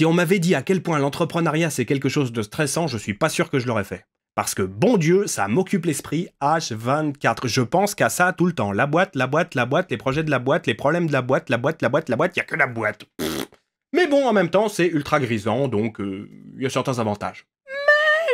Si on m'avait dit à quel point l'entrepreneuriat c'est quelque chose de stressant, je suis pas sûr que je l'aurais fait. Parce que bon Dieu, ça m'occupe l'esprit H24. Je pense qu'à ça tout le temps. La boîte, la boîte, la boîte, les projets de la boîte, les problèmes de la boîte, la boîte, la boîte, la boîte, il a que la boîte. Mais bon, en même temps, c'est ultra grisant, donc euh, il y a certains avantages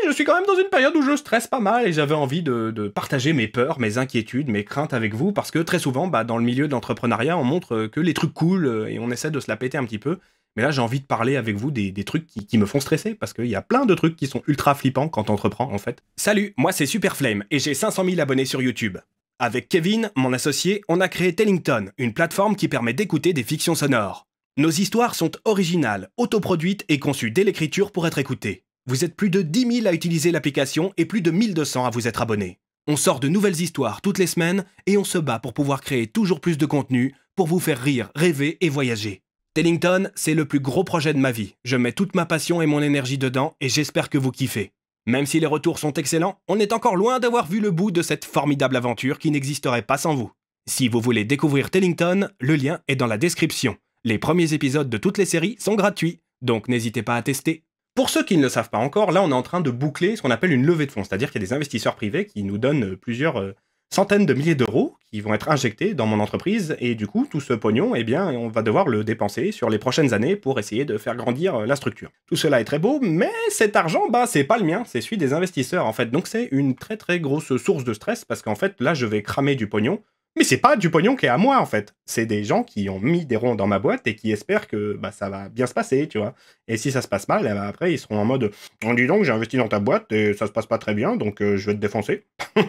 je suis quand même dans une période où je stresse pas mal et j'avais envie de, partager mes peurs, mes inquiétudes, mes craintes avec vous parce que très souvent, bah, dans le milieu de l'entrepreneuriat, on montre que les trucs coulent et on essaie de se la péter un petit peu. Mais là, j'ai envie de parler avec vous des, trucs qui, me font stresser, parce qu'il y a plein de trucs qui sont ultra flippants quand on entreprend, en fait. Salut, moi c'est Superflame, et j'ai 500 000 abonnés sur YouTube. Avec Kevin, mon associé, on a créé Tellington, une plateforme qui permet d'écouter des fictions sonores. Nos histoires sont originales, autoproduites et conçues dès l'écriture pour être écoutées. Vous êtes plus de 10 000 à utiliser l'application et plus de 1200 à vous être abonnés. On sort de nouvelles histoires toutes les semaines et on se bat pour pouvoir créer toujours plus de contenu pour vous faire rire, rêver et voyager. Tellington, c'est le plus gros projet de ma vie. Je mets toute ma passion et mon énergie dedans et j'espère que vous kiffez. Même si les retours sont excellents, on est encore loin d'avoir vu le bout de cette formidable aventure qui n'existerait pas sans vous. Si vous voulez découvrir Tellington, le lien est dans la description. Les premiers épisodes de toutes les séries sont gratuits, donc n'hésitez pas à tester. Pour ceux qui ne le savent pas encore, là, on est en train de boucler ce qu'on appelle une levée de fonds, c'est-à-dire qu'il y a des investisseurs privés qui nous donnent plusieurs euh, centaines de milliers d'euros qui vont être injectés dans mon entreprise, et du coup, tout ce pognon, eh bien, on va devoir le dépenser sur les prochaines années pour essayer de faire grandir euh, la structure. Tout cela est très beau, mais cet argent, bah, c'est pas le mien, c'est celui des investisseurs, en fait. Donc, c'est une très très grosse source de stress, parce qu'en fait, là, je vais cramer du pognon mais c'est pas du pognon qui est à moi, en fait. C'est des gens qui ont mis des ronds dans ma boîte et qui espèrent que bah, ça va bien se passer, tu vois. Et si ça se passe mal, eh ben, après, ils seront en mode oh, Dis donc, j'ai investi dans ta boîte et ça se passe pas très bien, donc euh, je vais te défoncer.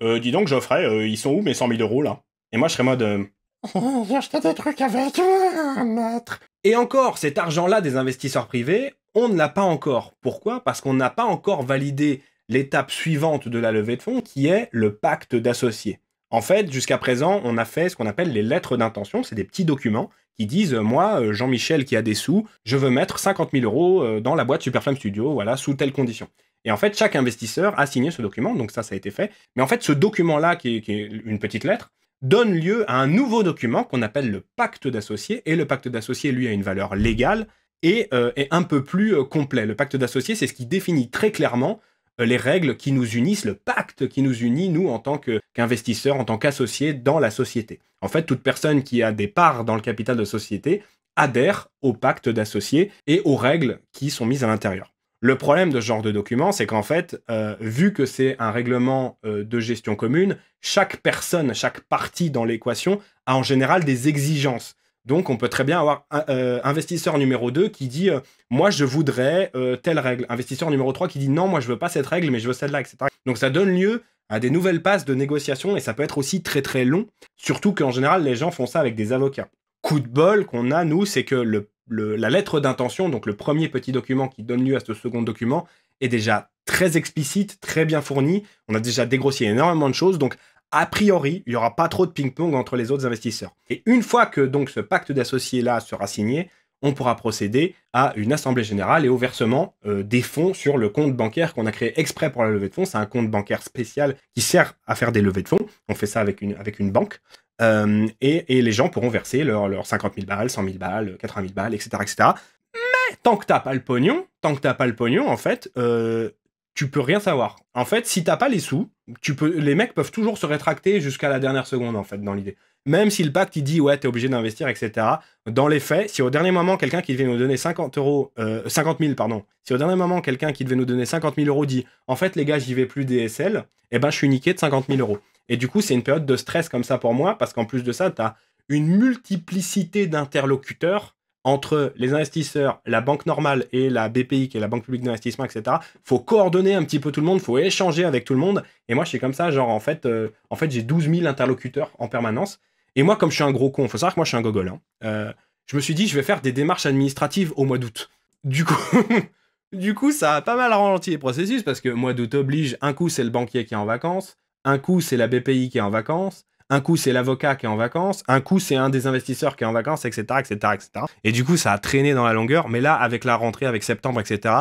Euh, dis donc, Geoffrey, euh, ils sont où mes 100 000 euros, là Et moi, je serais en mode oh, J'ai acheté des trucs avec toi, maître Et encore, cet argent-là des investisseurs privés, on ne l'a pas encore. Pourquoi Parce qu'on n'a pas encore validé l'étape suivante de la levée de fonds, qui est le pacte d'associés. En fait, jusqu'à présent, on a fait ce qu'on appelle les lettres d'intention, c'est des petits documents qui disent euh, moi, euh, Jean-Michel qui a des sous, je veux mettre 50 000 euros euh, dans la boîte Superflame Studio, voilà, sous telles conditions. Et en fait, chaque investisseur a signé ce document, donc ça, ça a été fait. Mais en fait, ce document-là, qui, est une petite lettre, donne lieu à un nouveau document qu'on appelle le pacte d'associés. Et le pacte d'associés, lui, a une valeur légale et est un peu plus complet. Le pacte d'associés, c'est ce qui définit très clairement euh, les règles qui nous unissent, le pacte qui nous unit, nous, en tant qu'investisseurs, en tant qu'associés dans la société. En fait, toute personne qui a des parts dans le capital de société adhère au pacte d'associés et aux règles qui sont mises à l'intérieur. Le problème de ce genre de document, c'est qu'en fait, euh, vu que c'est un règlement euh, de gestion commune, chaque personne, chaque partie dans l'équation a en général des exigences. Donc, on peut très bien avoir euh, investisseur numéro 2 qui dit euh, Moi, je voudrais euh, telle règle. Investisseur numéro 3 qui dit Non, moi, je veux pas cette règle, mais je veux celle-là, etc. Donc, ça donne lieu à des nouvelles passes de négociation et ça peut être aussi très très long, surtout qu'en général, les gens font ça avec des avocats. Coup de bol qu'on a, nous, c'est que la lettre d'intention, donc le premier petit document qui donne lieu à ce second document, est déjà très explicite, très bien fournie. On a déjà dégrossi énormément de choses. Donc, a priori, il n'y aura pas trop de ping-pong entre les autres investisseurs. Et une fois que donc ce pacte d'associés-là sera signé, on pourra procéder à une assemblée générale et au versement euh, des fonds sur le compte bancaire qu'on a créé exprès pour la levée de fonds. C'est un compte bancaire spécial qui sert à faire des levées de fonds. On fait ça avec une, avec une banque. Euh, et, les gens pourront verser leurs leur 50 000 balles, 100 000 balles, 80 000 balles, etc. etc. Mais tant que n'as pas le pognon, tant que n'as pas le pognon, en fait, euh, tu peux rien savoir. En fait, si t'as pas les sous, tu peux, les mecs peuvent toujours se rétracter jusqu'à la dernière seconde, en fait, dans l'idée. Même si le pacte, il dit, ouais, t'es obligé d'investir, etc. Dans les faits, si au dernier moment, quelqu'un qui devait nous donner 50 euros, 50 euh, 000, pardon, si au dernier moment, quelqu'un qui devait nous donner 50 000 euros dit, en fait, les gars, j'y vais plus DSL, eh ben, je suis niqué de 50 000 euros. Et du coup, c'est une période de stress comme ça pour moi, parce qu'en plus de ça, t'as une multiplicité d'interlocuteurs entre les investisseurs, la banque normale et la BPI, qui est la banque publique d'investissement, etc. Faut coordonner un petit peu tout le monde, faut échanger avec tout le monde. Et moi, je suis comme ça, genre, en fait, euh, en fait j'ai 12 000 interlocuteurs en permanence. Et moi, comme je suis un gros con, faut savoir que moi, je suis un gogol. Hein. Euh, je me suis dit, je vais faire des démarches administratives au mois d'août. Du coup, du coup, ça a pas mal ralenti les processus parce que mois d'août oblige, un coup, c'est le banquier qui est en vacances, un coup, c'est la BPI qui est en vacances, un coup, c'est l'avocat qui est en vacances. Un coup, c'est un des investisseurs qui est en vacances, etc., etc., Et du coup, ça a traîné dans la longueur. Mais là, avec la rentrée, avec septembre, etc.,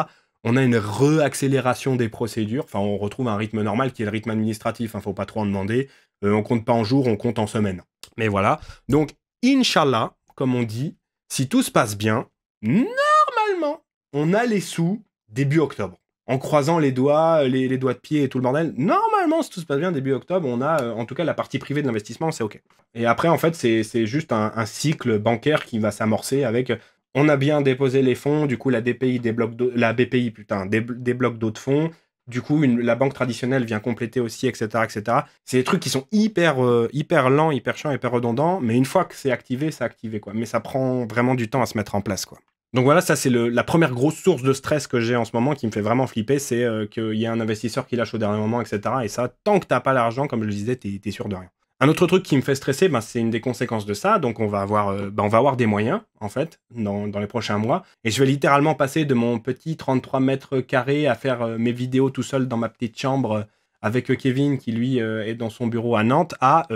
on a une réaccélération des procédures. Enfin, on retrouve un rythme normal qui est le rythme administratif. ne hein, faut pas trop en demander. On euh, on compte pas en jours, on compte en semaines. Mais voilà. Donc, Inch'Allah, comme on dit, si tout se passe bien, normalement, on a les sous début octobre en croisant les doigts, euh, les, doigts de pied et tout le bordel. Normalement, si tout se passe bien, début octobre, on a euh, en tout cas la partie privée de l'investissement, c'est OK. Et après, en fait, c'est juste un, cycle bancaire qui va s'amorcer avec euh, on a bien déposé les fonds, du coup, la, DPI débloque la BPI putain, débloque d'autres fonds. Du coup, la banque traditionnelle vient compléter aussi, etc. etc. C'est des trucs qui sont hyper, hyper lents, hyper chiants, hyper redondants, mais une fois que c'est activé, c'est activé. Quoi. Mais ça prend vraiment du temps à se mettre en place. Quoi. Donc voilà, ça c'est la première grosse source de stress que j'ai en ce moment qui me fait vraiment flipper, c'est euh, qu'il y a un investisseur qui lâche au dernier moment, etc. Et ça, tant que t'as pas l'argent, comme je le disais, t'es es sûr de rien. Un autre truc qui me fait stresser, ben, c'est une des conséquences de ça. Donc on va avoir, euh, ben, on va avoir des moyens, en fait, dans, les prochains mois. Et je vais littéralement passer de mon petit 33 mètres carrés à faire euh, mes vidéos tout seul dans ma petite chambre avec Kevin qui lui est dans son bureau à Nantes à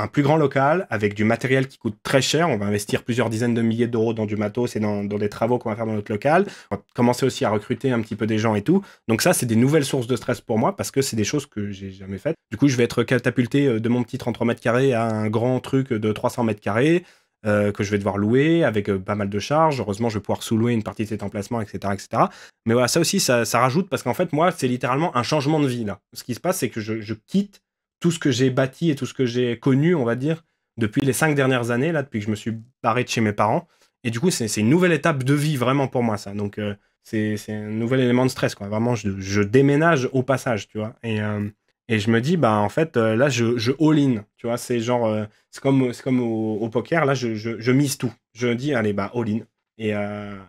un plus grand local avec du matériel qui coûte très cher. On va investir plusieurs dizaines de milliers d'euros dans du matos et dans, des travaux qu'on va faire dans notre local. On va commencer aussi à recruter un petit peu des gens et tout. Donc ça, c'est des nouvelles sources de stress pour moi parce que c'est des choses que j'ai jamais faites. Du coup, je vais être catapulté euh, de mon petit 33 mètres carrés à un grand truc de 300 mètres carrés. Euh, que je vais devoir louer avec euh, pas mal de charges. Heureusement, je vais pouvoir sous-louer une partie de cet emplacement, etc. etc. Mais voilà, ça aussi, ça, rajoute parce qu'en fait, moi, c'est littéralement un changement de vie. Là. Ce qui se passe, c'est que je quitte tout ce que j'ai bâti et tout ce que j'ai connu, on va dire, depuis les cinq dernières années, là, depuis que je me suis barré de chez mes parents. Et du coup, c'est une nouvelle étape de vie vraiment pour moi, ça. Donc, euh, c'est un nouvel élément de stress, quoi. Vraiment, je, déménage au passage, tu vois. Et, euh, et je me dis, bah, en fait, euh, là, je, je all-in, tu vois. C'est genre, c'est comme, comme au, poker, là, je, je, je, mise tout. Je dis, allez, bah, all-in. Et,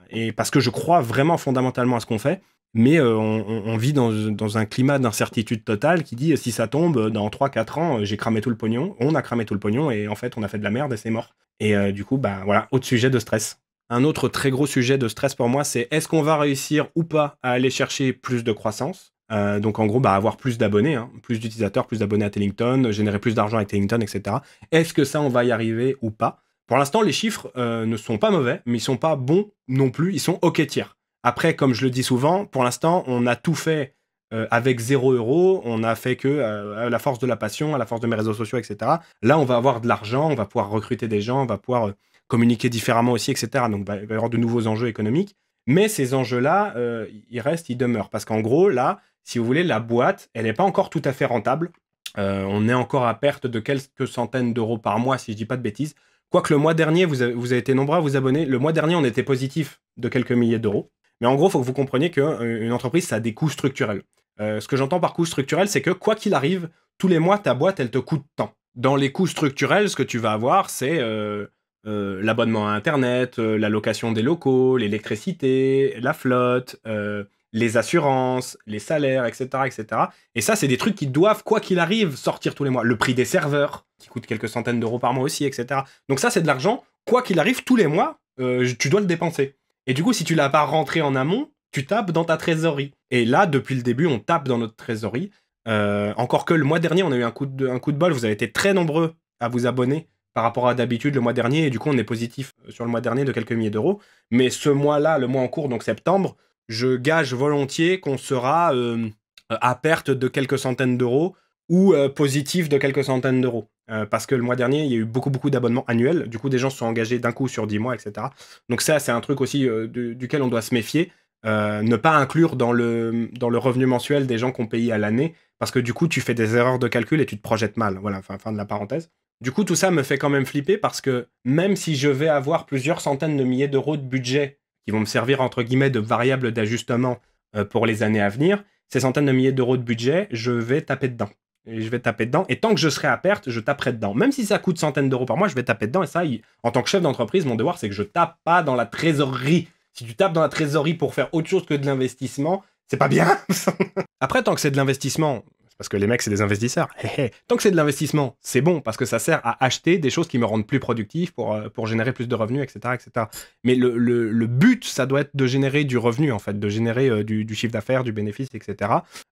et parce que je crois vraiment fondamentalement à ce qu'on fait mais euh, on, vit dans, un climat d'incertitude totale qui dit si ça tombe euh, dans 3-4 ans, euh, j'ai cramé tout le pognon, on a cramé tout le pognon et en fait on a fait de la merde et c'est mort. Et du coup, bah voilà, autre sujet de stress. Un autre très gros sujet de stress pour moi, c'est est-ce qu'on va réussir ou pas à aller chercher plus de croissance donc en gros, bah, avoir plus d'abonnés, hein, plus d'utilisateurs, plus d'abonnés à Tellington, générer plus d'argent avec Tellington, etc. Est-ce que ça, on va y arriver ou pas Pour l'instant, les chiffres ne sont pas mauvais, mais ils ne sont pas bons non plus, ils sont ok tiers. Après, comme je le dis souvent, pour l'instant, on a tout fait euh, avec 0 euros, on a fait que euh, à la force de la passion, à la force de mes réseaux sociaux, etc. Là, on va avoir de l'argent, on va pouvoir recruter des gens, on va pouvoir euh, communiquer différemment aussi, etc. Donc, bah, il va y avoir de nouveaux enjeux économiques. Mais ces enjeux-là, ils restent, ils demeurent. Parce qu'en gros, là, si vous voulez, la boîte, elle n'est pas encore tout à fait rentable. on est encore à perte de quelques centaines d'euros par mois, si je ne dis pas de bêtises. Quoique le mois dernier, vous avez été nombreux à vous abonner. Le mois dernier, on était positif de quelques milliers d'euros. Mais en gros, il faut que vous compreniez qu'une euh, entreprise, ça a des coûts structurels. Euh, ce que j'entends par coûts structurels, c'est que quoi qu'il arrive, tous les mois, ta boîte, elle te coûte tant. Dans les coûts structurels, ce que tu vas avoir, c'est euh, l'abonnement à Internet, la location des locaux, l'électricité, la flotte, les assurances, les salaires, etc. etc. Et ça, c'est des trucs qui doivent, quoi qu'il arrive, sortir tous les mois. Le prix des serveurs, qui coûte quelques centaines d'euros par mois aussi, etc. Donc ça, c'est de l'argent, quoi qu'il arrive, tous les mois, tu dois le dépenser. Et du coup, si tu l'as pas rentré en amont, tu tapes dans ta trésorerie. Et là, depuis le début, on tape dans notre trésorerie. Euh, encore que le mois dernier, on a eu un coup, de, coup de bol. Vous avez été très nombreux à vous abonner par rapport à d'habitude le mois dernier. Et du coup, on est positif euh, sur le mois dernier de quelques milliers d'euros. Mais ce mois-là, le mois en cours, donc septembre, je gage volontiers qu'on sera euh, à perte de quelques centaines d'euros ou positif de quelques centaines d'euros. Euh, parce que le mois dernier, il y a eu beaucoup, beaucoup d'abonnements annuels. Du coup, des gens se sont engagés d'un coup sur 10 mois, etc. Donc ça, c'est un truc aussi euh, duquel on doit se méfier. Euh, ne pas inclure dans le, dans le revenu mensuel des gens qui ont payé à l'année, parce que du coup, tu fais des erreurs de calcul et tu te projettes mal. Voilà, fin, fin de la parenthèse. Du coup, tout ça me fait quand même flipper, parce que même si je vais avoir plusieurs centaines de milliers d'euros de budget qui vont me servir, entre guillemets, de variable d'ajustement pour les années à venir, ces centaines de milliers d'euros de budget, je vais taper dedans. Et je vais taper dedans. Et tant que je serai à perte, je taperai dedans. Même si ça coûte centaines d'euros par mois, je vais taper dedans. Et ça, en tant que chef d'entreprise, mon devoir, c'est que je tape pas dans la trésorerie. Si tu tapes dans la trésorerie pour faire autre chose que de l'investissement, c'est pas bien. Après, tant que c'est de l'investissement, parce que les mecs, c'est des investisseurs. Tant que c'est de l'investissement, c'est bon, parce que ça sert à acheter des choses qui me rendent plus productif pour, euh, pour générer plus de revenus, etc. etc. Mais le, but, ça doit être de générer du revenu, en fait, de générer euh, du, chiffre d'affaires, du bénéfice, etc.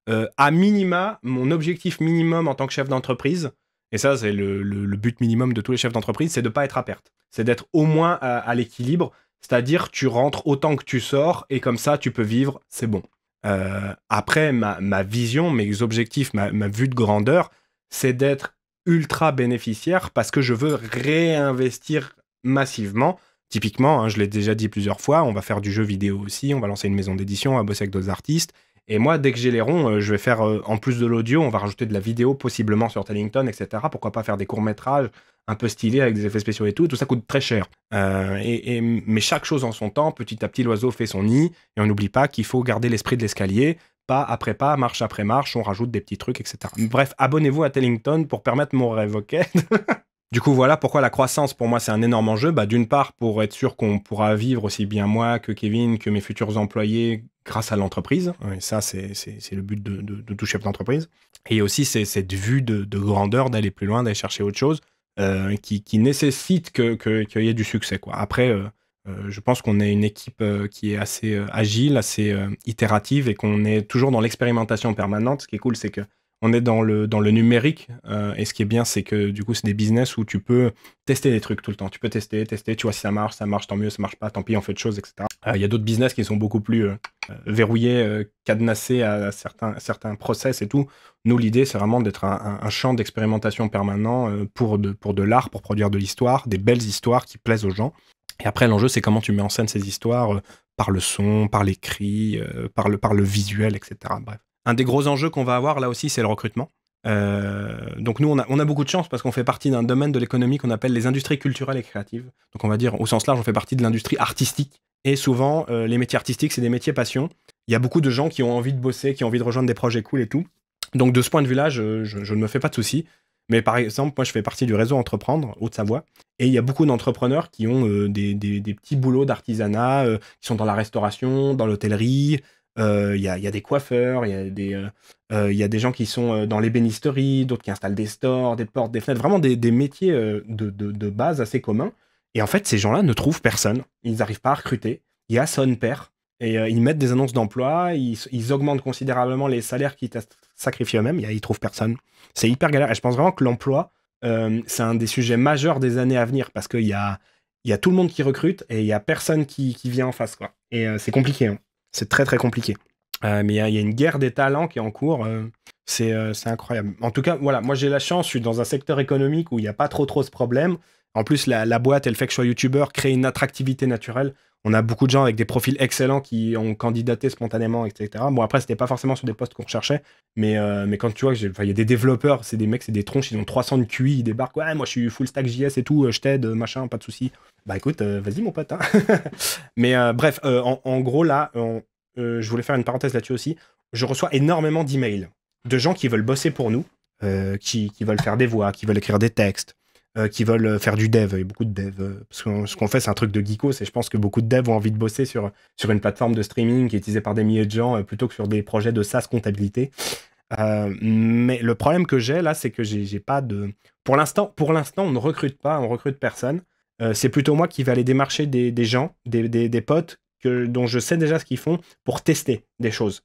Euh, à minima, mon objectif minimum en tant que chef d'entreprise, et ça, c'est le, but minimum de tous les chefs d'entreprise, c'est de ne pas être à perte. C'est d'être au moins à l'équilibre, c'est-à-dire tu rentres autant que tu sors, et comme ça, tu peux vivre, c'est bon. Euh, après, ma, vision, mes objectifs, ma, vue de grandeur, c'est d'être ultra bénéficiaire parce que je veux réinvestir massivement. Typiquement, hein, je l'ai déjà dit plusieurs fois, on va faire du jeu vidéo aussi, on va lancer une maison d'édition, on va bosser avec d'autres artistes. Et moi, dès que j'ai les ronds, euh, je vais faire, euh, en plus de l'audio, on va rajouter de la vidéo, possiblement sur Tellington, etc. Pourquoi pas faire des courts-métrages un peu stylés avec des effets spéciaux et tout. Tout ça coûte très cher. Euh, et, mais chaque chose en son temps, petit à petit, l'oiseau fait son nid. Et on n'oublie pas qu'il faut garder l'esprit de l'escalier. Pas après pas, marche après marche, on rajoute des petits trucs, etc. Bref, abonnez-vous à Tellington pour permettre mon rêve, Du coup, voilà pourquoi la croissance, pour moi, c'est un énorme enjeu. Bah, d'une part, pour être sûr qu'on pourra vivre aussi bien moi que Kevin, que mes futurs employés, grâce à l'entreprise. Et ça, c'est le but de, tout chef d'entreprise. Et aussi, c'est cette vue de, grandeur, d'aller plus loin, d'aller chercher autre chose, euh, qui, nécessite qu'il que, y ait du succès. Quoi. Après, euh, euh, je pense qu'on est une équipe qui est assez agile, assez itérative et qu'on est toujours dans l'expérimentation permanente. Ce qui est cool, c'est que on est dans le, dans le numérique. Euh, et ce qui est bien, c'est que du coup, c'est des business où tu peux tester des trucs tout le temps. Tu peux tester, tester, tu vois si ça marche, ça marche, tant mieux, ça marche pas, tant pis, on fait de choses, etc. Euh, il y a d'autres business qui sont beaucoup plus euh, verrouillés, cadenassés à certains, certains process et tout. Nous, l'idée, c'est vraiment d'être un, champ d'expérimentation permanent pour de, pour de l'art, pour produire de l'histoire, des belles histoires qui plaisent aux gens. Et après, l'enjeu, c'est comment tu mets en scène ces histoires par le son, par l'écrit, par, le, par le visuel, etc. Bref un des gros enjeux qu'on va avoir là aussi, c'est le recrutement. Euh, donc nous, on a, beaucoup de chance parce qu'on fait partie d'un domaine de l'économie qu'on appelle les industries culturelles et créatives. Donc on va dire, au sens large, on fait partie de l'industrie artistique. Et souvent, euh, les métiers artistiques, c'est des métiers passion. Il y a beaucoup de gens qui ont envie de bosser, qui ont envie de rejoindre des projets cool et tout. Donc de ce point de vue-là, je, ne me fais pas de soucis. Mais par exemple, moi, je fais partie du réseau Entreprendre, Haute-Savoie, et il y a beaucoup d'entrepreneurs qui ont euh, des, petits boulots d'artisanat, qui sont dans la restauration, dans l'hôtellerie, euh, il y, a, des coiffeurs, il y, a des, euh, euh, gens qui sont dans les l'ébénisterie, d'autres qui installent des stores, des portes, des fenêtres, vraiment des, métiers de, base assez communs. Et en fait, ces gens-là ne trouvent personne. Ils n'arrivent pas à recruter. Il y a son père. Et ils mettent des annonces d'emploi, ils, augmentent considérablement les salaires qu'ils sacrifient eux-mêmes, ils trouvent personne. C'est hyper galère. Et je pense vraiment que l'emploi, c'est un des sujets majeurs des années à venir parce qu'il y a, tout le monde qui recrute et il n'y a personne qui, vient en face. Quoi. Et c'est compliqué. Hein. C'est très très compliqué. Euh, mais il y, a une guerre des talents qui est en cours. Euh, euh, c'est incroyable. En tout cas, voilà, moi j'ai la chance, je suis dans un secteur économique où il n'y a pas trop trop ce problème. En plus, la, boîte elle le fait que je sois youtubeur crée une attractivité naturelle. On a beaucoup de gens avec des profils excellents qui ont candidaté spontanément, etc. Bon, après, c'était pas forcément sur des postes qu'on recherchait, mais, euh, mais quand tu vois qu'il y a des développeurs, c'est des mecs, c'est des tronches, ils ont 300 de QI, ils débarquent. Ouais, moi je suis full stack JS et tout, euh, je t'aide, machin, pas de souci. Bah écoute, euh, vas-y mon pote. Hein. mais bref, en, gros, là, je voulais faire une parenthèse là-dessus aussi. Je reçois énormément d'emails de gens qui veulent bosser pour nous, qui veulent faire des voix, qui veulent écrire des textes, euh, qui veulent euh, faire du dev. et beaucoup de dev. Euh, parce que ce qu'on fait, c'est un truc de geeko. Et je pense que beaucoup de devs ont envie de bosser sur, sur une plateforme de streaming qui est utilisée par des milliers de gens plutôt que sur des projets de SaaS comptabilité. mais le problème que j'ai là, c'est que j'ai pas de. Pour l'instant, pour l'instant, on ne recrute pas, on recrute personne. c'est plutôt moi qui vais aller démarcher des, des gens, des, des, des, potes que, dont je sais déjà ce qu'ils font pour tester des choses.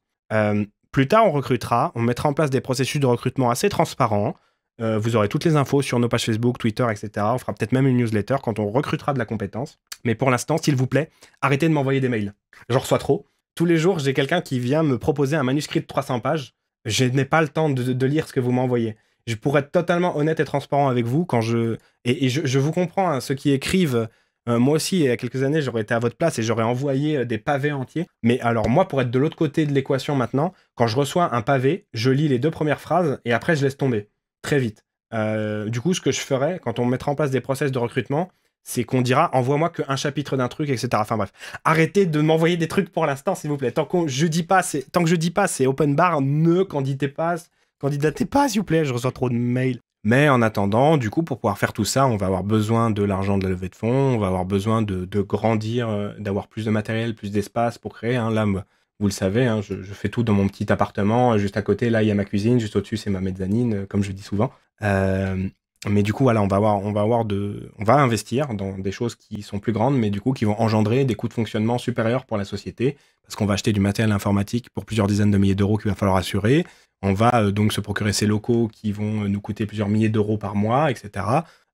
plus tard, on recrutera, on mettra en place des processus de recrutement assez transparents. Euh, vous aurez toutes les infos sur nos pages Facebook, Twitter, etc. On fera peut-être même une newsletter quand on recrutera de la compétence. Mais pour l'instant, s'il vous plaît, arrêtez de m'envoyer des mails. J'en reçois trop. Tous les jours, j'ai quelqu'un qui vient me proposer un manuscrit de 300 pages. Je n'ai pas le temps de, lire ce que vous m'envoyez. Je pourrais être totalement honnête et transparent avec vous quand je. Et, je, vous comprends, hein. ceux qui écrivent. Euh, moi aussi, il y a quelques années, j'aurais été à votre place et j'aurais envoyé euh, des pavés entiers. Mais alors, moi, pour être de l'autre côté de l'équation maintenant, quand je reçois un pavé, je lis les deux premières phrases et après, je laisse tomber très vite. Euh, du coup, ce que je ferai, quand on mettra en place des process de recrutement, c'est qu'on dira envoie-moi qu'un chapitre d'un truc, etc. Enfin bref, arrêtez de m'envoyer des trucs pour l'instant, s'il vous plaît. Tant, que je dis pas, c'est, tant que je dis pas, c'est open bar, ne candidatez pas, candidatez pas, s'il vous plaît, je reçois trop de mails. Mais en attendant, du coup, pour pouvoir faire tout ça, on va avoir besoin de l'argent de la levée de fonds, on va avoir besoin de, grandir, euh, d'avoir plus de matériel, plus d'espace pour créer. un hein. lame. Vous le savez, hein, je, fais tout dans mon petit appartement. Juste à côté, là, il y a ma cuisine. Juste au-dessus, c'est ma mezzanine, euh, comme je dis souvent. Euh, mais du coup, voilà, on va on va avoir de, on va investir dans des choses qui sont plus grandes, mais du coup, qui vont engendrer des coûts de fonctionnement supérieurs pour la société, parce qu'on va acheter du matériel informatique pour plusieurs dizaines de milliers d'euros qu'il va falloir assurer. On va euh, donc se procurer ces locaux qui vont nous coûter plusieurs milliers d'euros par mois, etc.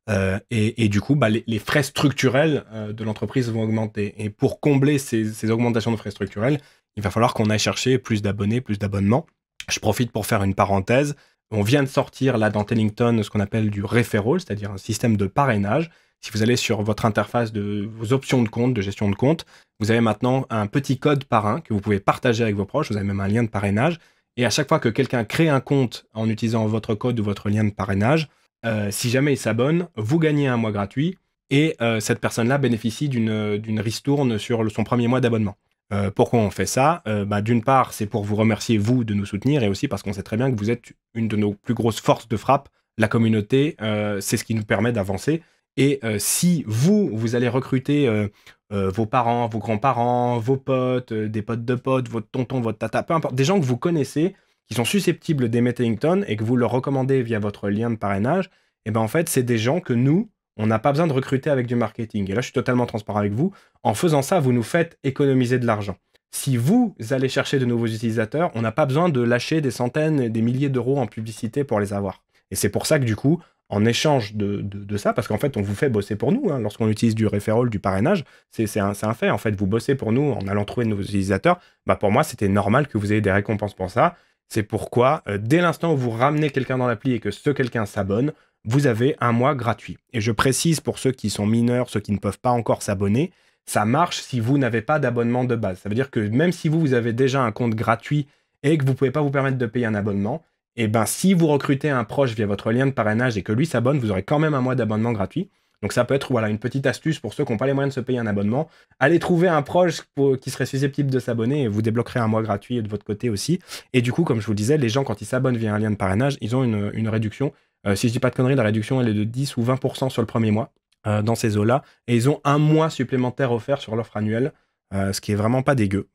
Euh, et, du coup, bah, les, frais structurels euh, de l'entreprise vont augmenter. Et pour combler ces, ces, augmentations de frais structurels, il va falloir qu'on aille chercher plus d'abonnés, plus d'abonnements. Je profite pour faire une parenthèse. On vient de sortir là dans Tellington ce qu'on appelle du referral, c'est-à-dire un système de parrainage. Si vous allez sur votre interface de vos options de compte, de gestion de compte, vous avez maintenant un petit code parrain que vous pouvez partager avec vos proches. Vous avez même un lien de parrainage. Et à chaque fois que quelqu'un crée un compte en utilisant votre code ou votre lien de parrainage, euh, si jamais il s'abonne, vous gagnez un mois gratuit et euh, cette personne-là bénéficie d'une ristourne sur son premier mois d'abonnement. Euh, pourquoi on fait ça bah, D'une part, c'est pour vous remercier, vous, de nous soutenir, et aussi parce qu'on sait très bien que vous êtes une de nos plus grosses forces de frappe. La communauté, c'est ce qui nous permet d'avancer. Et si vous, vous allez recruter vos parents, vos grands-parents, vos potes, des potes de potes, votre tonton, votre tata, peu importe, des gens que vous connaissez, qui sont susceptibles d'aimer Tellington et que vous leur recommandez via votre lien de parrainage, et eh ben en fait, c'est des gens que nous, on n'a pas besoin de recruter avec du marketing. Et là, je suis totalement transparent avec vous. En faisant ça, vous nous faites économiser de l'argent. Si vous allez chercher de nouveaux utilisateurs, on n'a pas besoin de lâcher des centaines, des milliers d'euros en publicité pour les avoir. Et c'est pour ça que du coup, en échange de, de, ça, parce qu'en fait, on vous fait bosser pour nous. Hein. Lorsqu'on utilise du referral, du parrainage, c'est un, un, fait. En fait, vous bossez pour nous en allant trouver de nouveaux utilisateurs. Bah, pour moi, c'était normal que vous ayez des récompenses pour ça. C'est pourquoi, euh, dès l'instant où vous ramenez quelqu'un dans l'appli et que ce quelqu'un s'abonne, vous avez un mois gratuit. Et je précise pour ceux qui sont mineurs, ceux qui ne peuvent pas encore s'abonner, ça marche si vous n'avez pas d'abonnement de base. Ça veut dire que même si vous, vous avez déjà un compte gratuit et que vous ne pouvez pas vous permettre de payer un abonnement, et eh ben si vous recrutez un proche via votre lien de parrainage et que lui s'abonne, vous aurez quand même un mois d'abonnement gratuit. Donc ça peut être voilà une petite astuce pour ceux qui n'ont pas les moyens de se payer un abonnement. Allez trouver un proche qui serait susceptible de s'abonner et vous débloquerez un mois gratuit de votre côté aussi. Et du coup, comme je vous le disais, les gens quand ils s'abonnent via un lien de parrainage, ils ont une, réduction. Euh, si je dis pas de conneries, la réduction elle est de 10 ou 20% sur le premier mois euh, dans ces eaux-là. Et ils ont un mois supplémentaire offert sur l'offre annuelle, euh, ce qui est vraiment pas dégueu.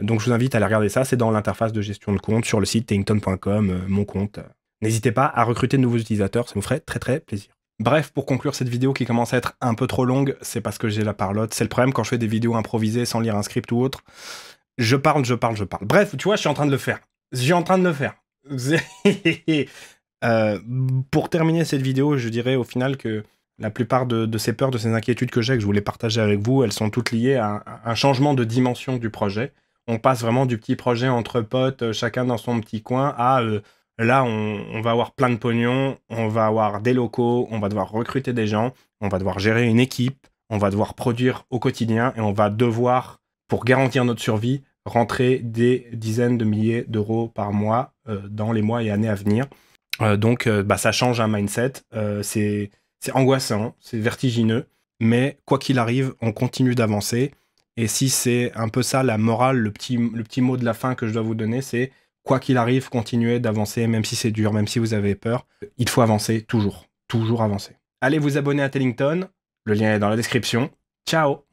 donc je vous invite à aller regarder ça, c'est dans l'interface de gestion de compte sur le site tington.com, mon compte. N'hésitez pas à recruter de nouveaux utilisateurs, ça vous ferait très très plaisir. Bref, pour conclure cette vidéo qui commence à être un peu trop longue, c'est parce que j'ai la parlotte. C'est le problème quand je fais des vidéos improvisées sans lire un script ou autre. Je parle, je parle, je parle. Bref, tu vois, je suis en train de le faire. Je suis en train de le faire. Euh, pour terminer cette vidéo, je dirais au final que la plupart de, ces peurs, de ces inquiétudes que j'ai, que je voulais partager avec vous, elles sont toutes liées à un, changement de dimension du projet on passe vraiment du petit projet entre potes, euh, chacun dans son petit coin, à euh, Là, on, va avoir plein de pognon, on va avoir des locaux, on va devoir recruter des gens, on va devoir gérer une équipe, on va devoir produire au quotidien et on va devoir, pour garantir notre survie, rentrer des dizaines de milliers d'euros par mois euh, dans les mois et années à venir. Euh, donc, euh, bah, ça change un mindset. c'est angoissant, c'est vertigineux, mais quoi qu'il arrive, on continue d'avancer. Et si c'est un peu ça la morale, le petit, le petit mot de la fin que je dois vous donner, c'est quoi qu'il arrive, continuez d'avancer, même si c'est dur, même si vous avez peur. Il faut avancer, toujours, toujours avancer. Allez vous abonner à Tellington, le lien est dans la description. Ciao